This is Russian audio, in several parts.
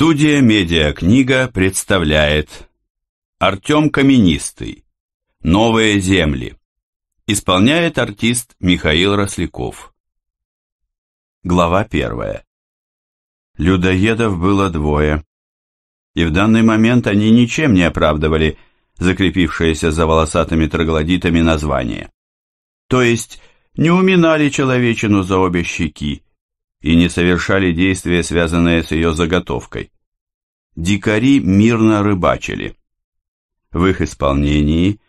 Студия «Медиакнига» представляет Артем Каменистый «Новые земли» Исполняет артист Михаил Росляков Глава первая Людоедов было двое, и в данный момент они ничем не оправдывали закрепившееся за волосатыми троглодитами название. То есть не уминали человечину за обе щеки, и не совершали действия, связанные с ее заготовкой. Дикари мирно рыбачили. В их исполнении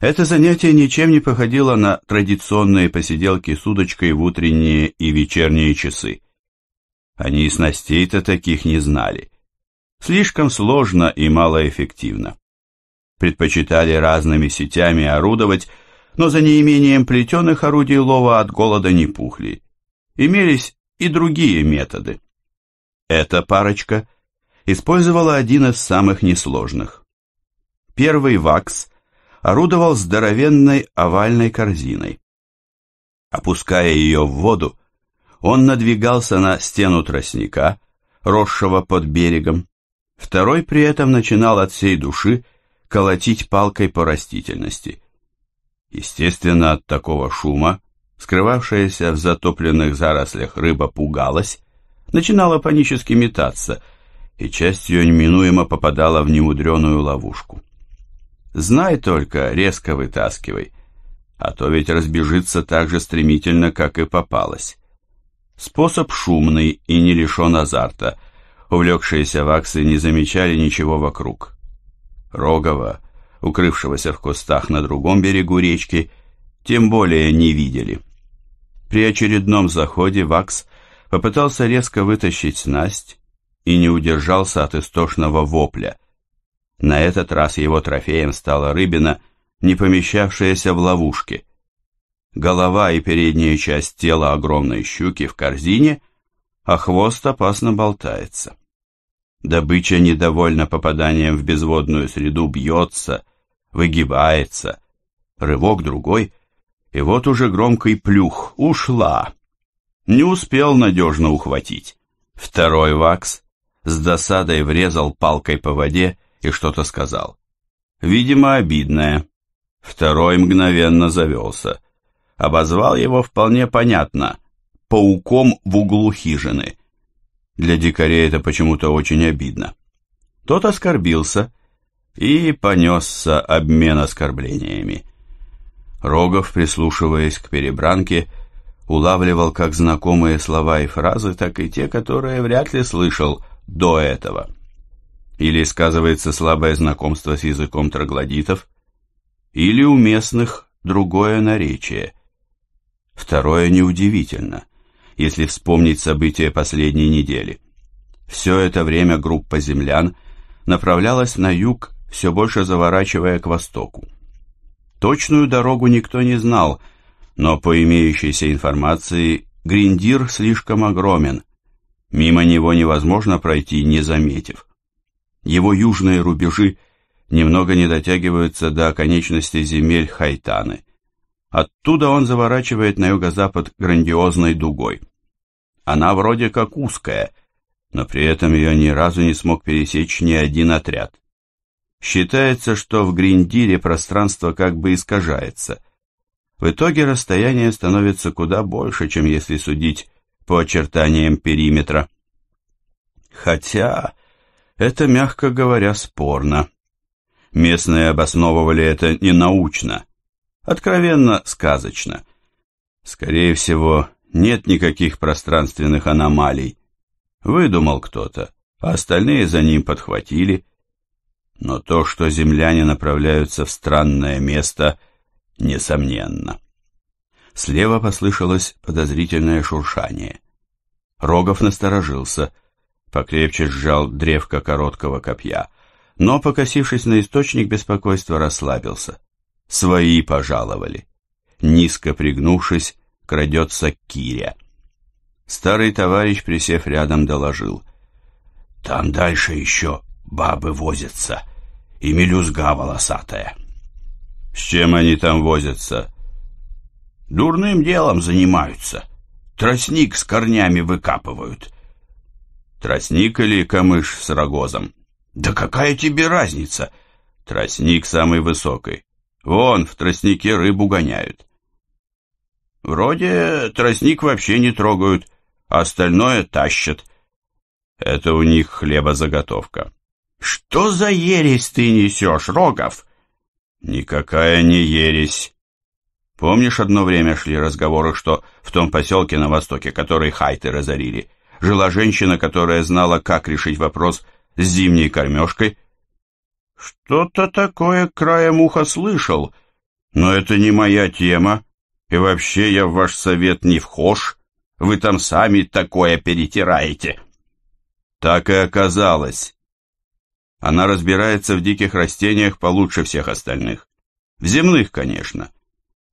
это занятие ничем не походило на традиционные посиделки с удочкой в утренние и вечерние часы. Они и снастей-то таких не знали. Слишком сложно и малоэффективно. Предпочитали разными сетями орудовать, но за неимением плетеных орудий лова от голода не пухли. Имелись и другие методы. Эта парочка использовала один из самых несложных. Первый вакс орудовал здоровенной овальной корзиной. Опуская ее в воду, он надвигался на стену тростника, росшего под берегом. Второй при этом начинал от всей души колотить палкой по растительности. Естественно, от такого шума Скрывавшаяся в затопленных зарослях рыба пугалась, начинала панически метаться, и часть ее неминуемо попадала в немудреную ловушку. «Знай только, резко вытаскивай, а то ведь разбежится так же стремительно, как и попалась». Способ шумный и не лишен азарта. Увлекшиеся ваксы не замечали ничего вокруг. Рогова, укрывшегося в кустах на другом берегу речки, тем более не видели. При очередном заходе Вакс попытался резко вытащить снасть и не удержался от истошного вопля. На этот раз его трофеем стала рыбина, не помещавшаяся в ловушке. Голова и передняя часть тела огромной щуки в корзине, а хвост опасно болтается. Добыча недовольна попаданием в безводную среду бьется, выгибается. Рывок другой, и вот уже громкий плюх. Ушла. Не успел надежно ухватить. Второй вакс с досадой врезал палкой по воде и что-то сказал. Видимо, обидное. Второй мгновенно завелся. Обозвал его вполне понятно. Пауком в углу хижины. Для дикарей это почему-то очень обидно. Тот оскорбился и понесся обмен оскорблениями. Рогов, прислушиваясь к перебранке, улавливал как знакомые слова и фразы, так и те, которые вряд ли слышал до этого. Или сказывается слабое знакомство с языком троглодитов, или у местных другое наречие. Второе неудивительно, если вспомнить события последней недели. Все это время группа землян направлялась на юг, все больше заворачивая к востоку. Точную дорогу никто не знал, но по имеющейся информации Гриндир слишком огромен. Мимо него невозможно пройти, не заметив. Его южные рубежи немного не дотягиваются до оконечности земель Хайтаны. Оттуда он заворачивает на юго-запад грандиозной дугой. Она вроде как узкая, но при этом ее ни разу не смог пересечь ни один отряд. Считается, что в гриндире пространство как бы искажается. В итоге расстояние становится куда больше, чем если судить по очертаниям периметра. Хотя это, мягко говоря, спорно. Местные обосновывали это не научно, откровенно сказочно. Скорее всего, нет никаких пространственных аномалий. Выдумал кто-то, а остальные за ним подхватили – но то, что земляне направляются в странное место, несомненно. Слева послышалось подозрительное шуршание. Рогов насторожился, покрепче сжал древко короткого копья, но, покосившись на источник беспокойства, расслабился. Свои пожаловали. Низко пригнувшись, крадется Киря. Старый товарищ, присев рядом, доложил. «Там дальше еще бабы возятся, и мелюзга волосатая. С чем они там возятся? Дурным делом занимаются. Тростник с корнями выкапывают. Тростник или камыш с рогозом? Да какая тебе разница? Тростник самый высокий. Вон, в тростнике рыбу гоняют. Вроде тростник вообще не трогают, а остальное тащат. Это у них хлебозаготовка. «Что за ересь ты несешь, Рогов?» «Никакая не ересь». Помнишь, одно время шли разговоры, что в том поселке на востоке, который хайты разорили, жила женщина, которая знала, как решить вопрос с зимней кормежкой? Что-то такое краем уха слышал, но это не моя тема, и вообще я в ваш совет не вхож, вы там сами такое перетираете. Так и оказалось. Она разбирается в диких растениях получше всех остальных. В земных, конечно.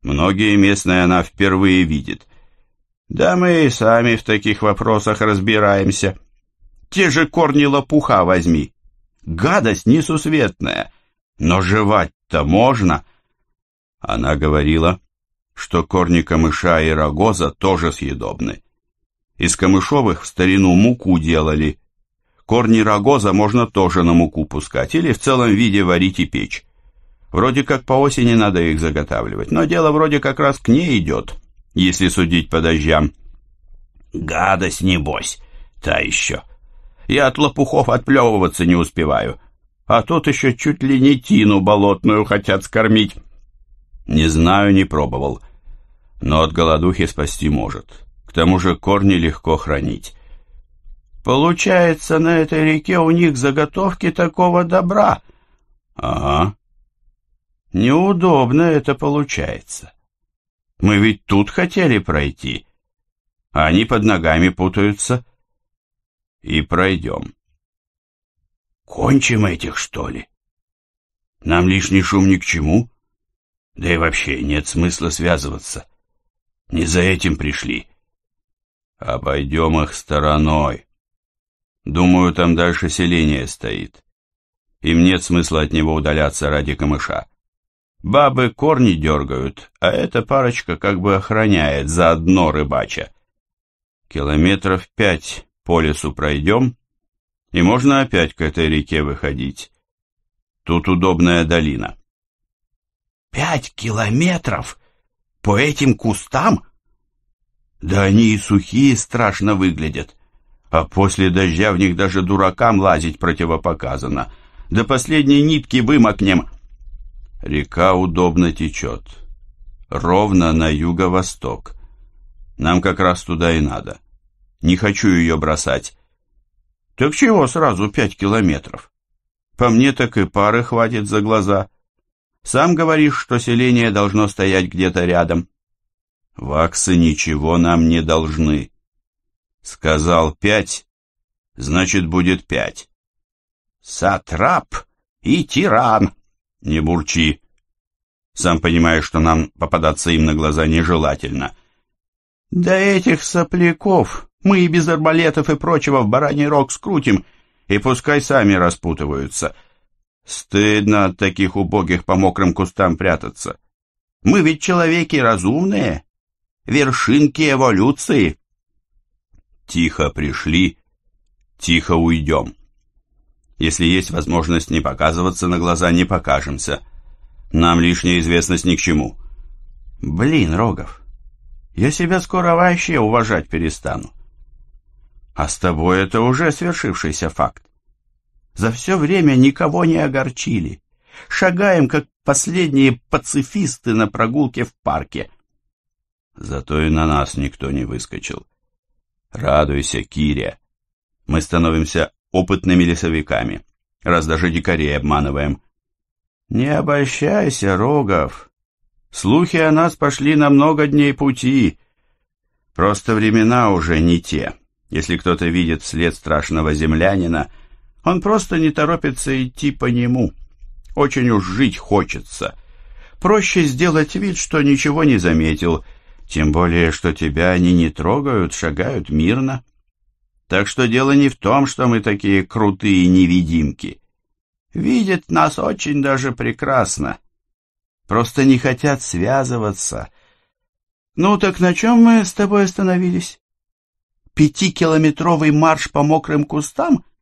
Многие местные она впервые видит. Да мы и сами в таких вопросах разбираемся. Те же корни лопуха возьми. Гадость несусветная. Но жевать-то можно. Она говорила, что корни камыша и рогоза тоже съедобны. Из камышовых в старину муку делали – Корни рогоза можно тоже на муку пускать или в целом виде варить и печь. Вроде как по осени надо их заготавливать, но дело вроде как раз к ней идет, если судить по дождям. Гадость, небось, та еще. Я от лопухов отплевываться не успеваю. А тут еще чуть ли не тину болотную хотят скормить. Не знаю, не пробовал. Но от голодухи спасти может. К тому же корни легко хранить. Получается, на этой реке у них заготовки такого добра. Ага. Неудобно это получается. Мы ведь тут хотели пройти, а они под ногами путаются. И пройдем. Кончим этих, что ли? Нам лишний шум ни к чему. Да и вообще нет смысла связываться. Не за этим пришли. Обойдем их стороной. Думаю, там дальше селение стоит. Им нет смысла от него удаляться ради камыша. Бабы корни дергают, а эта парочка как бы охраняет заодно рыбача. Километров пять по лесу пройдем, и можно опять к этой реке выходить. Тут удобная долина. Пять километров? По этим кустам? Да они и сухие страшно выглядят а после дождя в них даже дуракам лазить противопоказано. До последней нитки вымокнем. Река удобно течет. Ровно на юго-восток. Нам как раз туда и надо. Не хочу ее бросать. Так чего сразу пять километров? По мне так и пары хватит за глаза. Сам говоришь, что селение должно стоять где-то рядом. Ваксы ничего нам не должны. Сказал пять, значит, будет пять. Сатрап и тиран. Не бурчи. Сам понимаешь, что нам попадаться им на глаза нежелательно. Да этих сопляков мы и без арбалетов и прочего в бараний рог скрутим, и пускай сами распутываются. Стыдно от таких убогих по мокрым кустам прятаться. Мы ведь человеки разумные, вершинки эволюции тихо пришли, тихо уйдем. Если есть возможность не показываться на глаза, не покажемся. Нам лишняя известность ни к чему. Блин, Рогов, я себя скоро вообще уважать перестану. А с тобой это уже свершившийся факт. За все время никого не огорчили. Шагаем, как последние пацифисты на прогулке в парке. Зато и на нас никто не выскочил. Радуйся, Кире, Мы становимся опытными лесовиками, раз даже дикарей обманываем. Не обольщайся, Рогов. Слухи о нас пошли на много дней пути. Просто времена уже не те. Если кто-то видит след страшного землянина, он просто не торопится идти по нему. Очень уж жить хочется. Проще сделать вид, что ничего не заметил, тем более, что тебя они не трогают, шагают мирно. Так что дело не в том, что мы такие крутые невидимки. Видят нас очень даже прекрасно. Просто не хотят связываться. Ну так на чем мы с тобой остановились? Пятикилометровый марш по мокрым кустам —